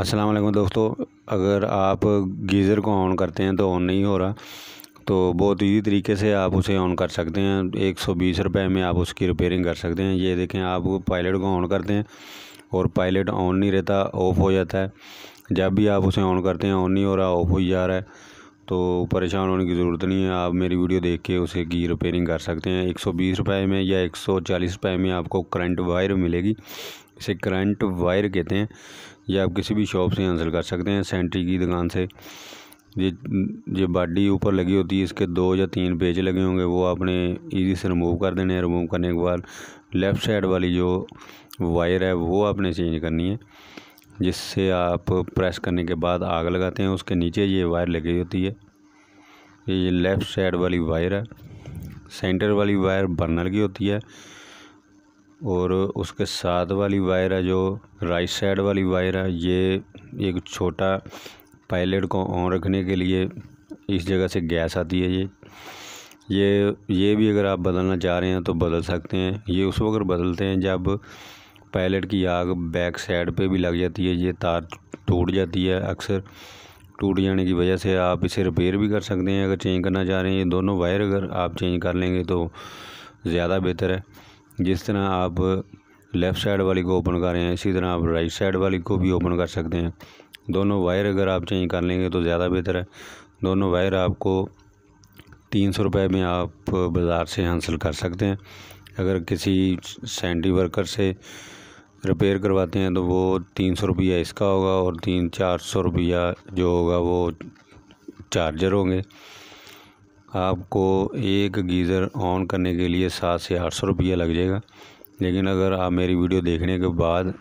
अस्सलाम वालेकुम दोस्तों अगर आप गीज़र को ऑन करते हैं तो ऑन नहीं हो रहा तो बहुत इजी तरीके से आप उसे ऑन कर सकते हैं एक सौ बीस रुपये में आप उसकी रिपेयरिंग कर सकते हैं ये देखें आप पायलट को ऑन करते हैं और पायलट ऑन नहीं रहता ऑफ़ हो जाता है जब भी आप उसे ऑन करते हैं ऑन नहीं हो रहा ऑफ़ हो जा रहा है तो परेशान होने की ज़रूरत नहीं है आप मेरी वीडियो देख के उसे की रिपेयरिंग कर सकते हैं एक सौ बीस रुपये में या एक सौ चालीस रुपये में आपको करंट वायर मिलेगी इसे करंट वायर कहते हैं ये आप किसी भी शॉप से हासिल कर सकते हैं सेंट्री की दुकान से ये ये बाडी ऊपर लगी होती है इसके दो या तीन पेज लगे होंगे वो आपने इजी से रिमूव कर देने हैं रिमूव करने के बाद लेफ़्ट साइड वाली जो वायर है वो आपने चेंज करनी है जिससे आप प्रेस करने के बाद आग लगाते हैं उसके नीचे ये वायर लगी होती है ये लेफ़्ट साइड वाली वायर है सेंटर वाली वायर बर्नर की होती है और उसके साथ वाली वायर है जो राइट साइड वाली वायर है ये एक छोटा पायलट को ऑन रखने के लिए इस जगह से गैस आती है ये ये ये भी अगर आप बदलना चाह रहे हैं तो बदल सकते हैं ये उस वक्त बदलते हैं जब पायलट की आग बैक साइड पे भी लग जाती है ये तार टूट जाती है अक्सर टूट जाने की वजह से आप इसे रिपेयर भी कर सकते हैं अगर चेंज करना चाह रहे हैं ये दोनों वायर अगर आप चेंज कर लेंगे तो ज़्यादा बेहतर है जिस तरह आप लेफ़्ट साइड वाली को ओपन कर रहे हैं इसी तरह आप राइट साइड वाली को भी ओपन कर सकते हैं दोनों वायर अगर आप चेंज कर लेंगे तो ज़्यादा बेहतर है दोनों वायर आपको तीन सौ रुपये में आप बाज़ार से हासिल कर सकते हैं अगर किसी सैंडी वर्कर से रिपेयर करवाते हैं तो वो तीन सौ रुपया इसका होगा और तीन चार सौ रुपया जो होगा वो चार्जर होंगे आपको एक गीज़र ऑन करने के लिए सात से आठ सौ रुपया लग जाएगा लेकिन अगर आप मेरी वीडियो देखने के बाद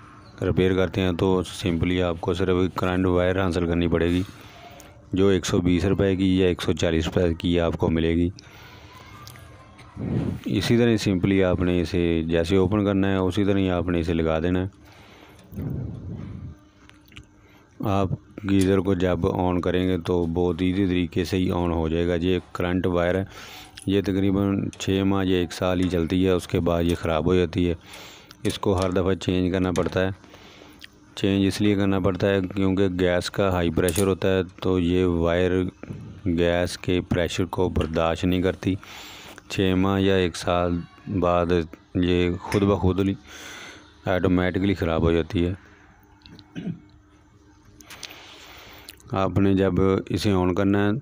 रिपेयर करते हैं तो सिंपली आपको सिर्फ करंट वायर हासिल करनी पड़ेगी जो एक सौ बीस रुपये की या एक सौ चालीस रुपये की आपको मिलेगी इसी तरह सिंपली आपने इसे जैसे ओपन करना है उसी तरह ही आपने इसे लगा देना है आप गीज़र को जब ऑन करेंगे तो बहुत ईजी तरीके से ही ऑन हो जाएगा ये करंट वायर है ये तकरीबन छः माह या एक साल ही चलती है उसके बाद ये ख़राब हो जाती है इसको हर दफ़ा चेंज करना पड़ता है चेंज इसलिए करना पड़ता है क्योंकि गैस का हाई प्रेशर होता है तो ये वायर गैस के प्रेशर को बर्दाश्त नहीं करती छः माह या एक साल बाद ये खुद ब खुद ऑटोमेटिकली ख़राब हो जाती है आपने जब इसे ऑन करना है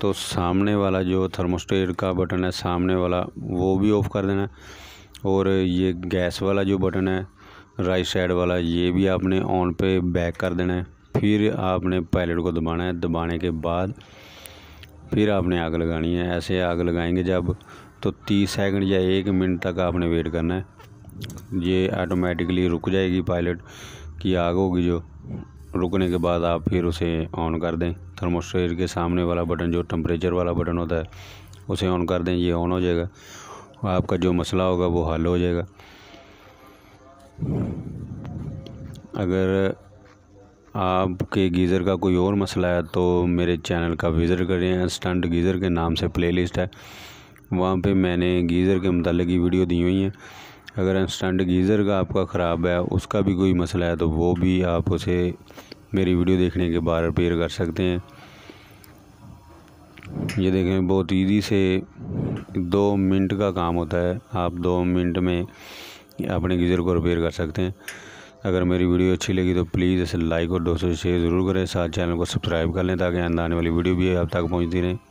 तो सामने वाला जो थर्मोस्टेट का बटन है सामने वाला वो भी ऑफ़ कर देना है और ये गैस वाला जो बटन है राइट साइड वाला ये भी आपने ऑन पे बैक कर देना है फिर आपने पायलट को दबाना है दबाने के बाद फिर आपने आग लगानी है ऐसे आग लगाएंगे जब तो तीस सेकंड या एक मिनट तक आपने वेट करना है ये ऑटोमेटिकली रुक जाएगी पायलट की आग होगी जो रुकने के बाद आप फिर उसे ऑन कर दें थर्मोस्टेट के सामने वाला बटन जो टम्परेचर वाला बटन होता है उसे ऑन कर दें ये ऑन हो जाएगा और आपका जो मसला होगा वो हल हो जाएगा अगर आपके गीज़र का कोई और मसला है तो मेरे चैनल का विज़िट करें स्टंट गीज़र के नाम से प्लेलिस्ट है वहाँ पे मैंने गीज़र के मतलब की वीडियो दी हुई हैं अगर इंस्टेंट गीज़र का आपका ख़राब है उसका भी कोई मसला है तो वो भी आप उसे मेरी वीडियो देखने के बाद रिपेयर कर सकते हैं ये देखें बहुत ईजी से दो मिनट का काम होता है आप दो मिनट में अपने गीज़र को रिपेयर कर सकते हैं अगर मेरी वीडियो अच्छी लगी तो प्लीज़ इसे लाइक और दोस्तों से शेयर ज़रूर करें साथ चैनल को सब्सक्राइब कर लें ताकि आने वाली वीडियो भी आप तक पहुँचती रहें